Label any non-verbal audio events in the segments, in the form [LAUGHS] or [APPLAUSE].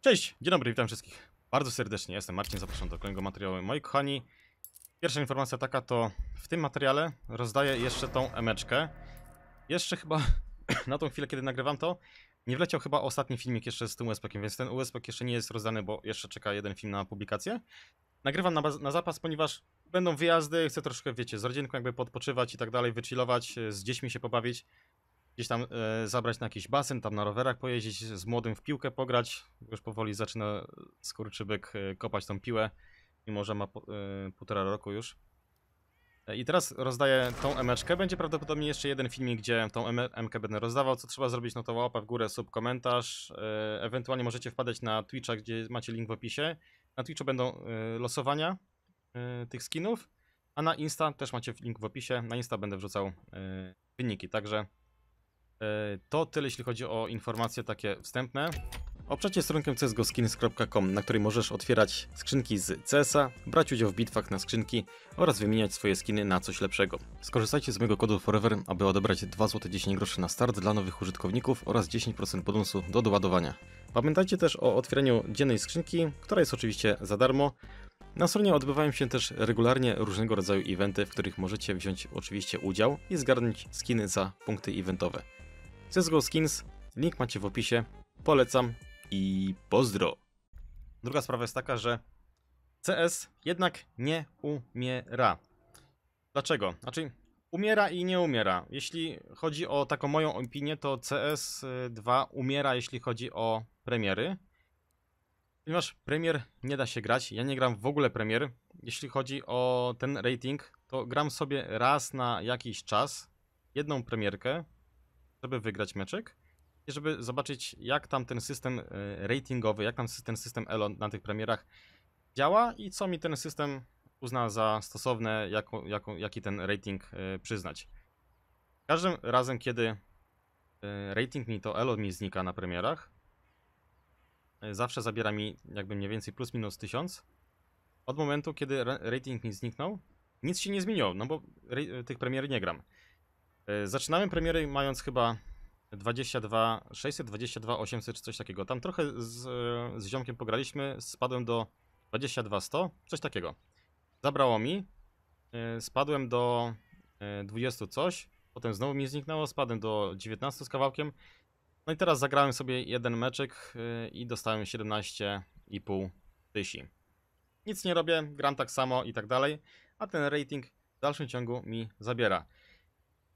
Cześć, dzień dobry, witam wszystkich bardzo serdecznie. Jestem Marcin, zapraszam do kolejnego materiału. Moi kochani, pierwsza informacja taka to w tym materiale rozdaję jeszcze tą emeczkę. Jeszcze chyba [CLEARS THROAT] na tą chwilę, kiedy nagrywam to, nie wleciał chyba ostatni filmik jeszcze z tym usb więc ten USP jeszcze nie jest rozdany, bo jeszcze czeka jeden film na publikację. Nagrywam na, na zapas, ponieważ będą wyjazdy, chcę troszkę, wiecie, z rodzinką jakby podpoczywać i tak dalej, wychillować, z dziećmi się pobawić gdzieś tam e, zabrać na jakiś basen, tam na rowerach pojeździć, z młodym w piłkę pograć. Już powoli zaczyna skurczybyk e, kopać tą piłę, mimo że ma po, e, półtora roku już. E, I teraz rozdaję tą emeczkę. Będzie prawdopodobnie jeszcze jeden filmik, gdzie tą emkę będę rozdawał. Co trzeba zrobić? No to łapa w górę, sub, komentarz. E, ewentualnie możecie wpadać na Twitcha, gdzie macie link w opisie. Na Twitchu będą e, losowania e, tych skinów. A na Insta też macie link w opisie. Na Insta będę wrzucał y, wyniki, także E, to tyle, jeśli chodzi o informacje takie wstępne. Obczacie stronkę csgoskins.com, na której możesz otwierać skrzynki z CSa, brać udział w bitwach na skrzynki oraz wymieniać swoje skiny na coś lepszego. Skorzystajcie z mojego kodu Forever, aby odebrać 2,10 zł na start dla nowych użytkowników oraz 10% bonusu do doładowania. Pamiętajcie też o otwieraniu dziennej skrzynki, która jest oczywiście za darmo. Na stronie odbywają się też regularnie różnego rodzaju eventy, w których możecie wziąć oczywiście udział i zgarnąć skiny za punkty eventowe. CSGO Skins, link macie w opisie, polecam i pozdro. Druga sprawa jest taka, że CS jednak nie umiera. Dlaczego? Znaczy, umiera i nie umiera. Jeśli chodzi o taką moją opinię, to CS2 umiera, jeśli chodzi o premiery. Ponieważ premier nie da się grać, ja nie gram w ogóle premier. Jeśli chodzi o ten rating, to gram sobie raz na jakiś czas jedną premierkę, żeby wygrać meczek i żeby zobaczyć, jak tam ten system e, ratingowy, jak tam ten system Elo na tych premierach działa i co mi ten system uzna za stosowne, jako, jako, jaki ten rating e, przyznać. Każdym razem, kiedy e, rating mi to Elo mi znika na premierach, zawsze zabiera mi jakby mniej więcej plus minus 1000. Od momentu, kiedy rating mi zniknął, nic się nie zmieniło, no bo tych premier nie gram. E, zaczynamy premiery mając chyba 22, 22 800 czy coś takiego. Tam trochę z, e, z ziomkiem pograliśmy, spadłem do 22, 100, coś takiego. Zabrało mi, e, spadłem do 20 coś, potem znowu mi zniknęło, spadłem do 19 z kawałkiem. No i teraz zagrałem sobie jeden meczek i dostałem 17,5 tysi. Nic nie robię, gram tak samo i tak dalej, a ten rating w dalszym ciągu mi zabiera.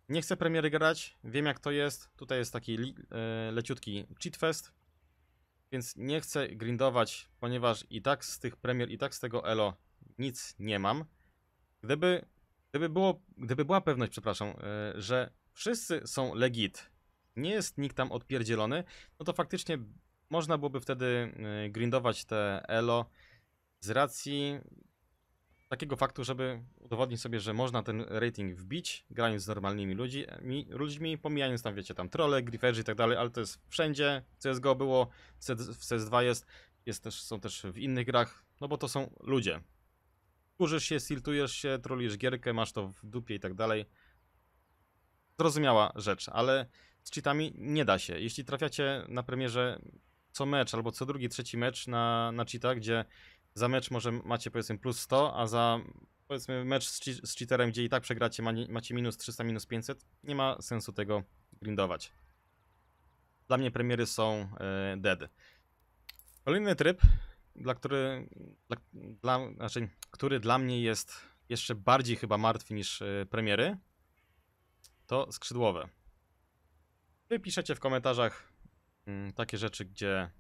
Nie chcę premiery grać, wiem jak to jest. Tutaj jest taki e, leciutki cheatfest, więc nie chcę grindować, ponieważ i tak z tych premier, i tak z tego elo nic nie mam. Gdyby, gdyby, było, gdyby była pewność, przepraszam, e, że wszyscy są legit, nie jest nikt tam odpierdzielony, no to faktycznie można byłoby wtedy e, grindować te elo z racji takiego faktu, żeby udowodnić sobie, że można ten rating wbić, grając z normalnymi ludźmi, ludźmi pomijając tam, wiecie, tam trolle, griferzy i tak dalej, ale to jest wszędzie, CSGO było, w CS2 jest, jest też, są też w innych grach, no bo to są ludzie. Kurzysz się, siltujesz się, trolisz gierkę, masz to w dupie i tak dalej. Zrozumiała rzecz, ale z cheatami nie da się. Jeśli trafiacie na premierze co mecz albo co drugi, trzeci mecz na, na cheata, gdzie za mecz może macie powiedzmy plus 100, a za powiedzmy mecz z, che z cheaterem, gdzie i tak przegracie, ma macie minus 300, minus 500, nie ma sensu tego grindować. Dla mnie premiery są e, dead. Kolejny tryb, dla który, dla, dla, znaczy, który dla mnie jest jeszcze bardziej chyba martwy niż yy, premiery, to skrzydłowe. Wy piszecie w komentarzach mm, takie rzeczy, gdzie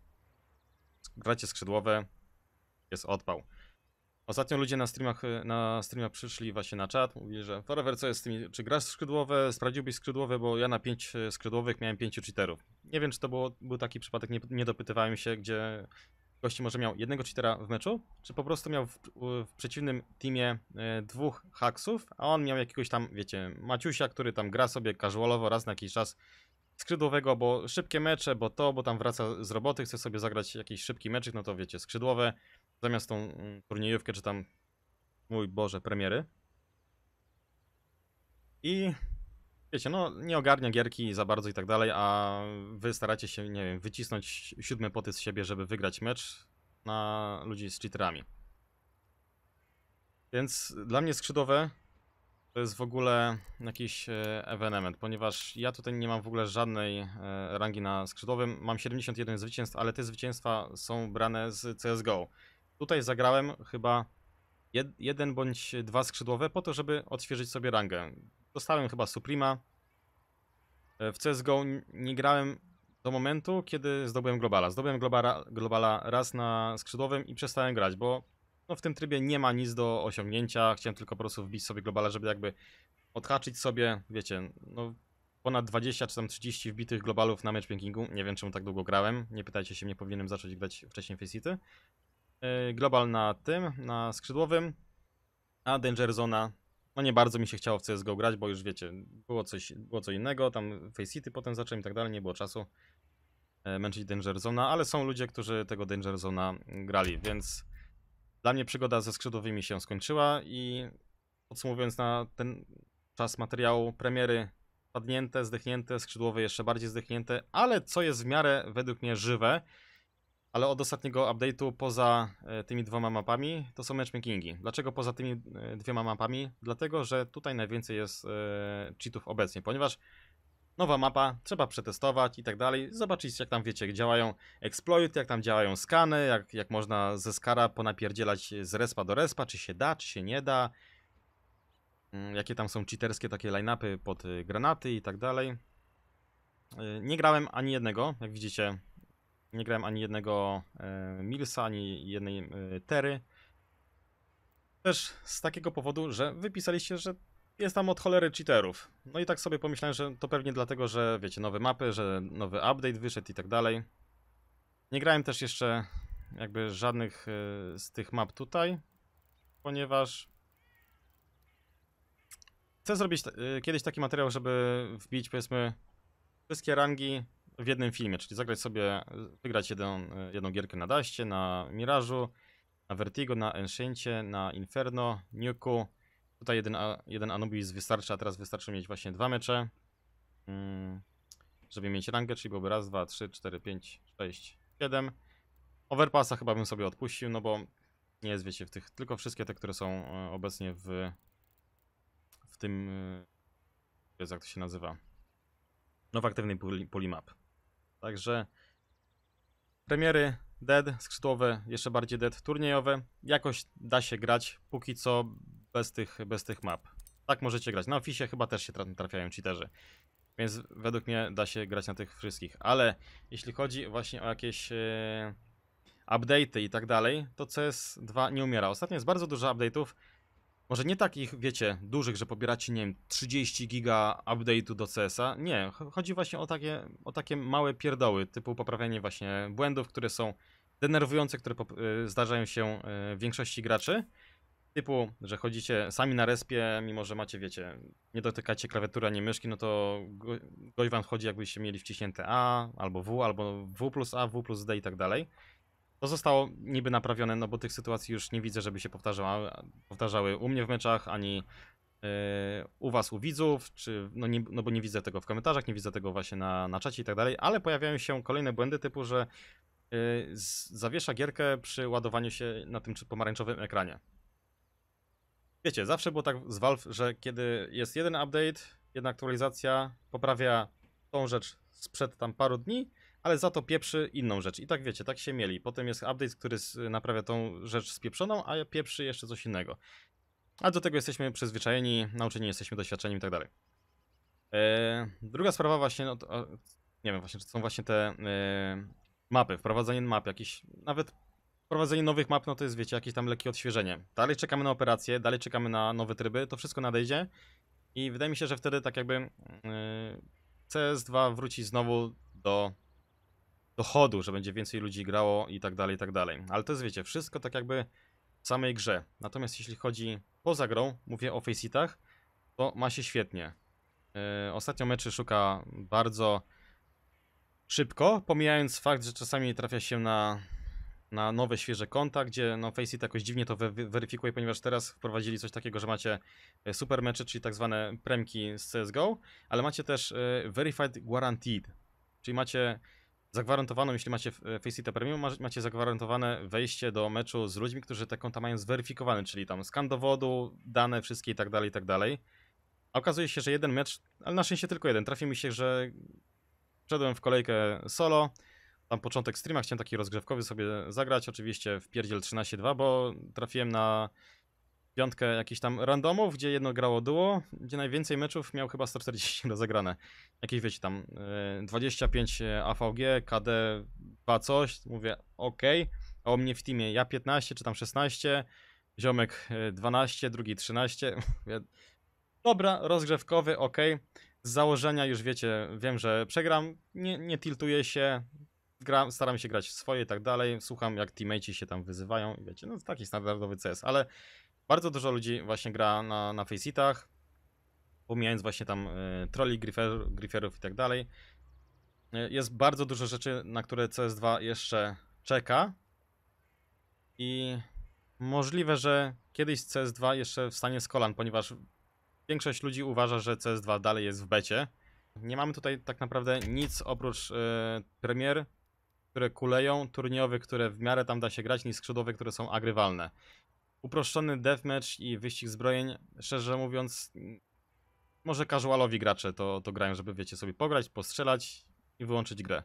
gracie skrzydłowe, jest odpał. Ostatnio ludzie na streamach, y, na streamach przyszli właśnie na czat, mówili, że Forever, co jest z tymi, czy grasz skrzydłowe, sprawdziłbyś skrzydłowe, bo ja na pięć y, skrzydłowych miałem pięciu cheaterów. Nie wiem, czy to było, był taki przypadek, nie, nie dopytywałem się, gdzie gości może miał jednego cheatera w meczu, czy po prostu miał w, w przeciwnym teamie y, dwóch haksów, a on miał jakiegoś tam, wiecie, Maciusia, który tam gra sobie casualowo raz na jakiś czas skrzydłowego, bo szybkie mecze, bo to, bo tam wraca z roboty, chce sobie zagrać jakiś szybki meczyk, no to wiecie, skrzydłowe, zamiast tą mm, turniejówkę, czy tam, mój Boże, premiery. I wiecie, no nie ogarnia gierki za bardzo i tak dalej, a wy staracie się, nie wiem, wycisnąć siódmy poty z siebie, żeby wygrać mecz na ludzi z cheaterami. Więc dla mnie skrzydłowe to jest w ogóle jakiś e, ewenement, ponieważ ja tutaj nie mam w ogóle żadnej e, rangi na skrzydłowym. Mam 71 zwycięstw, ale te zwycięstwa są brane z CSGO. Tutaj zagrałem chyba jed, jeden bądź dwa skrzydłowe po to, żeby odświeżyć sobie rangę. Dostałem chyba Suprema. E, w CSGO nie grałem do momentu, kiedy zdobyłem globala. Zdobyłem globala, globala raz na skrzydłowym i przestałem grać, bo no, w tym trybie nie ma nic do osiągnięcia. Chciałem tylko po prostu wbić sobie globala, żeby jakby odhaczyć sobie, wiecie, no ponad 20 czy tam 30 wbitych globalów na matchmakingu. Nie wiem, czemu tak długo grałem. Nie pytajcie się, nie powinienem zacząć grać wcześniej Facity. E, global na tym, na skrzydłowym, a Danger Zona, no nie bardzo mi się chciało w CSGO grać, bo już wiecie, było coś, było co innego, tam Face City potem zacząłem i tak dalej, nie było czasu e, męczyć Danger Zona, ale są ludzie, którzy tego Danger Zona grali, więc dla mnie przygoda ze skrzydłowymi się skończyła i podsumowując na ten czas materiału premiery padnięte, zdechnięte, skrzydłowe jeszcze bardziej zdechnięte, ale co jest w miarę według mnie żywe, ale od ostatniego update'u poza e, tymi dwoma mapami to są matchmakingi. Dlaczego poza tymi e, dwiema mapami? Dlatego, że tutaj najwięcej jest e, cheatów obecnie, ponieważ nowa mapa, trzeba przetestować i tak dalej, zobaczyć jak tam wiecie, jak działają exploity, jak tam działają skany, jak, jak można ze skara ponapierdzielać z respa do respa, czy się da, czy się nie da, mm, jakie tam są cheaterskie takie line-upy pod granaty i tak dalej. Nie grałem ani jednego, jak widzicie nie grałem ani jednego e, Milsa, ani jednej e, Tery. Też z takiego powodu, że wypisaliście, że jest tam od cholery cheaterów. No i tak sobie pomyślałem, że to pewnie dlatego, że wiecie, nowe mapy, że nowy update wyszedł i tak dalej. Nie grałem też jeszcze jakby żadnych e, z tych map tutaj, ponieważ chcę zrobić kiedyś taki materiał, żeby wbić powiedzmy wszystkie rangi w jednym filmie, czyli zagrać sobie, wygrać jedną, jedną gierkę na Daście, na Mirażu, na Vertigo, na Enchantie, na Inferno, Nuku. Tutaj jeden, jeden Anubis wystarczy, a teraz wystarczy mieć właśnie dwa mecze, mm, żeby mieć rankę, czyli byłoby raz, dwa, trzy, cztery, pięć, sześć, siedem. Overpassa chyba bym sobie odpuścił, no bo nie jest, wiecie, w tych, tylko wszystkie te, które są e, obecnie w, w tym, e, jak to się nazywa, no w aktywnej puli map. Także premiery Dead, skrzydłowe, jeszcze bardziej Dead, turniejowe. Jakoś da się grać, póki co bez tych, bez tych map. Tak możecie grać. Na oficie chyba też się trafiają cheaterzy. Więc według mnie da się grać na tych wszystkich. Ale jeśli chodzi właśnie o jakieś yy, update'y i tak dalej, to CS2 nie umiera. Ostatnio jest bardzo dużo update'ów może nie takich, wiecie, dużych, że pobieracie, nie wiem, 30 giga update'u do CS-a. Nie, chodzi właśnie o takie, o takie małe pierdoły, typu poprawianie właśnie błędów, które są denerwujące, które y, zdarzają się y, w większości graczy. Typu, że chodzicie sami na respie, mimo że macie, wiecie, nie dotykacie klawiatury ani myszki, no to go, gość wam chodzi, jakbyście mieli wciśnięte A, albo W, albo W plus A, W plus D i tak dalej. To zostało niby naprawione, no bo tych sytuacji już nie widzę, żeby się powtarzały, powtarzały u mnie w meczach, ani yy, u was, u widzów, czy, no, nie, no bo nie widzę tego w komentarzach, nie widzę tego właśnie na, na czacie i tak dalej, ale pojawiają się kolejne błędy typu, że yy, zawiesza gierkę przy ładowaniu się na tym pomarańczowym ekranie. Wiecie, zawsze było tak z Valve, że kiedy jest jeden update, jedna aktualizacja poprawia tą rzecz sprzed tam paru dni, ale za to pieprzy inną rzecz. I tak wiecie, tak się mieli. Potem jest update, który naprawia tą rzecz spieprzoną, a pieprzy jeszcze coś innego. A do tego jesteśmy przyzwyczajeni, nauczeni jesteśmy doświadczeniem i tak dalej. E, druga sprawa właśnie, no to, nie wiem właśnie, to są właśnie te e, mapy, wprowadzenie map, jakiś nawet wprowadzenie nowych map, no to jest wiecie, jakieś tam lekkie odświeżenie. Dalej czekamy na operacje, dalej czekamy na nowe tryby, to wszystko nadejdzie i wydaje mi się, że wtedy tak jakby e, CS2 wróci znowu do dochodu, że będzie więcej ludzi grało i tak dalej, i tak dalej. Ale to jest, wiecie, wszystko tak jakby w samej grze. Natomiast jeśli chodzi poza grą, mówię o faceitach, to ma się świetnie. Yy, ostatnio meczy szuka bardzo szybko, pomijając fakt, że czasami trafia się na, na nowe, świeże konta, gdzie no, Faceit jakoś dziwnie to weryfikuje, ponieważ teraz wprowadzili coś takiego, że macie e, super mecze, czyli tak zwane premki z CSGO, ale macie też yy, Verified Guaranteed, czyli macie zagwarantowaną, jeśli macie e, Faceita Premium, macie zagwarantowane wejście do meczu z ludźmi, którzy te konta mają zweryfikowane, czyli tam skan dowodu, dane wszystkie i tak dalej, i tak dalej. A okazuje się, że jeden mecz, ale na szczęście tylko jeden. Trafi mi się, że wszedłem w kolejkę solo, tam początek streama, chciałem taki rozgrzewkowy sobie zagrać, oczywiście w pierdziel 13-2, bo trafiłem na piątkę jakichś tam randomów, gdzie jedno grało duo, gdzie najwięcej meczów miał chyba 140 rozegrane. [LAUGHS] Jakieś wiecie tam, 25 AVG, KD 2 coś, mówię ok, a o mnie w teamie ja 15 czy tam 16, ziomek 12, e, drugi 13, [LAUGHS] mówię, dobra, rozgrzewkowy, ok. Z założenia już wiecie, wiem, że przegram, nie, nie tiltuję się, gram, staram się grać w swoje i tak dalej, słucham jak teammate'i się tam wyzywają i wiecie, no taki standardowy CS, ale bardzo dużo ludzi właśnie gra na, na faceitach, pomijając właśnie tam y, troli, grifer, griferów i tak dalej. Y, jest bardzo dużo rzeczy, na które CS2 jeszcze czeka i możliwe, że kiedyś CS2 jeszcze wstanie z kolan, ponieważ większość ludzi uważa, że CS2 dalej jest w becie. Nie mamy tutaj tak naprawdę nic oprócz y, premier, które kuleją, turniowych, które w miarę tam da się grać, ni skrzydłowe, które są agrywalne uproszczony deathmatch i wyścig zbrojeń, szczerze mówiąc, może casualowi gracze to, to grają, żeby wiecie sobie pograć, postrzelać i wyłączyć grę.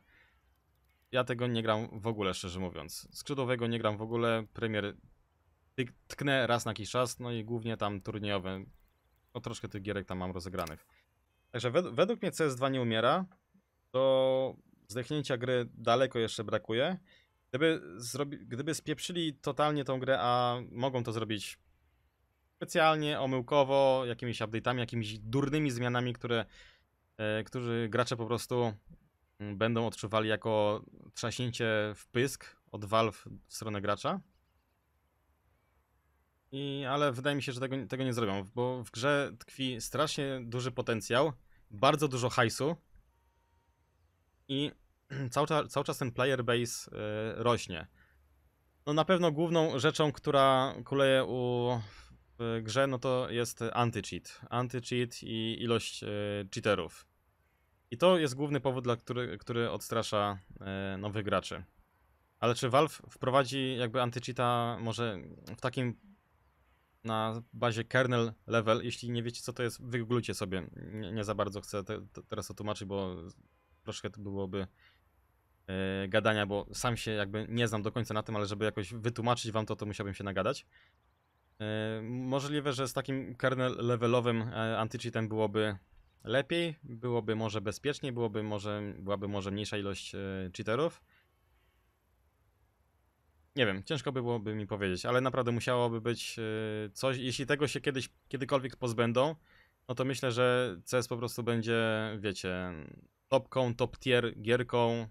Ja tego nie gram w ogóle, szczerze mówiąc. Skrzydłowego nie gram w ogóle, premier tknę raz na jakiś czas, no i głównie tam turniejowe. No troszkę tych gierek tam mam rozegranych. Także wed według mnie CS2 nie umiera, do zdechnięcia gry daleko jeszcze brakuje. Gdyby, zrobi, gdyby spieprzyli totalnie tą grę, a mogą to zrobić specjalnie, omyłkowo, jakimiś update'ami, jakimiś durnymi zmianami, które e, którzy gracze po prostu mm, będą odczuwali jako trzaśnięcie w pysk od Valve w stronę gracza. I, ale wydaje mi się, że tego, tego nie zrobią, bo w grze tkwi strasznie duży potencjał, bardzo dużo hajsu i [CLEARS THROAT] cały, cały czas ten player base y, rośnie. No na pewno główną rzeczą, która kuleje u w grze, no to jest anti-cheat. Anti-cheat i ilość y, cheaterów. I to jest główny powód, dla który, który odstrasza y, nowych graczy. Ale czy Valve wprowadzi jakby anti-cheata może w takim na bazie kernel level, jeśli nie wiecie co to jest, wygooglujcie sobie. Nie, nie za bardzo chcę te, te teraz to tłumaczyć, bo troszkę to byłoby E, gadania, bo sam się jakby nie znam do końca na tym, ale żeby jakoś wytłumaczyć wam to, to musiałbym się nagadać. E, możliwe, że z takim kernel levelowym e, anti-cheatem byłoby lepiej, byłoby może bezpieczniej, byłoby może, byłaby może mniejsza ilość cheaterów. Nie wiem, ciężko by byłoby mi powiedzieć, ale naprawdę musiałoby być coś, jeśli tego się kiedyś, kiedykolwiek pozbędą, no to myślę, że CS po prostu będzie, wiecie, topką, top tier gierką,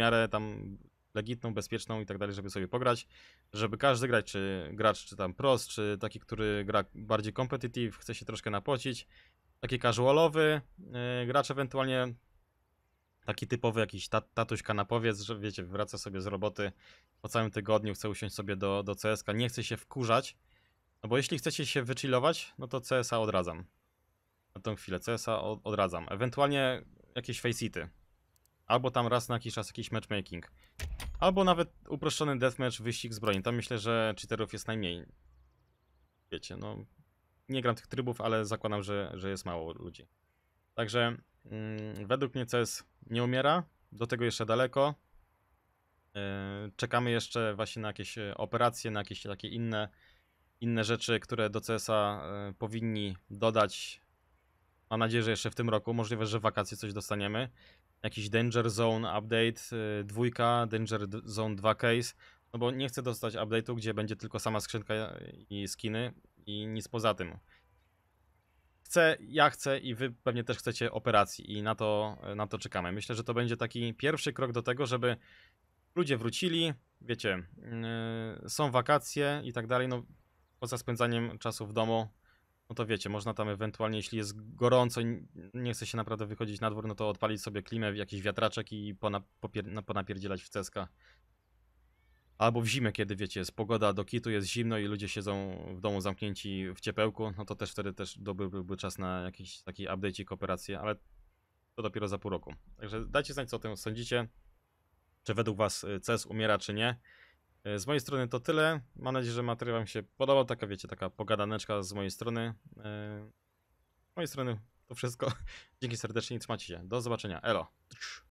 miarę tam legitną, bezpieczną i tak dalej, żeby sobie pograć, żeby każdy grać, czy gracz, czy tam prost, czy taki, który gra bardziej competitive, chce się troszkę napocić, taki casualowy yy, gracz ewentualnie, taki typowy jakiś tat, tatuś kanapowiec, że wiecie, wraca sobie z roboty po całym tygodniu, chce usiąść sobie do, do CSK, nie chce się wkurzać, no bo jeśli chcecie się wychillować, no to CSA odradzam. Na tą chwilę CSA odradzam. Ewentualnie jakieś face-ity, Albo tam raz na jakiś czas jakiś matchmaking. Albo nawet uproszczony deathmatch, wyścig z Tam myślę, że cheaterów jest najmniej. Wiecie, no... Nie gram tych trybów, ale zakładam, że, że jest mało ludzi. Także mm, według mnie CS nie umiera. Do tego jeszcze daleko. Yy, czekamy jeszcze właśnie na jakieś e, operacje, na jakieś takie inne, inne rzeczy, które do CS-a yy, e, powinni dodać. Mam nadzieję, że jeszcze w tym roku. Możliwe, że w wakacje coś dostaniemy jakiś Danger Zone update y, dwójka, Danger Zone 2 case, no bo nie chcę dostać update'u, gdzie będzie tylko sama skrzynka e, i skiny i nic poza tym. Chcę, ja chcę i wy pewnie też chcecie operacji i na to, e, na to czekamy. Myślę, że to będzie taki pierwszy krok do tego, żeby ludzie wrócili, wiecie, yy, są wakacje i tak dalej, no poza spędzaniem czasu w domu no to wiecie, można tam ewentualnie, jeśli jest gorąco i nie chce się naprawdę wychodzić na dwór, no to odpalić sobie klimę, jakiś wiatraczek i pona, no, ponapierdzielać w ceska. Albo w zimę, kiedy wiecie, jest pogoda do kitu, jest zimno i ludzie siedzą w domu zamknięci w ciepełku, no to też wtedy też dobry byłby czas na jakiś taki update i kooperację, ale to dopiero za pół roku. Także dajcie znać, co o tym sądzicie. Czy według was y, CES umiera, czy nie. E, z mojej strony to tyle. Mam nadzieję, że materiał Wam się podobał. Taka, wiecie, taka pogadaneczka z mojej strony. E, z mojej strony to wszystko. [LAUGHS] Dzięki serdecznie i trzymajcie się. Do zobaczenia. Elo.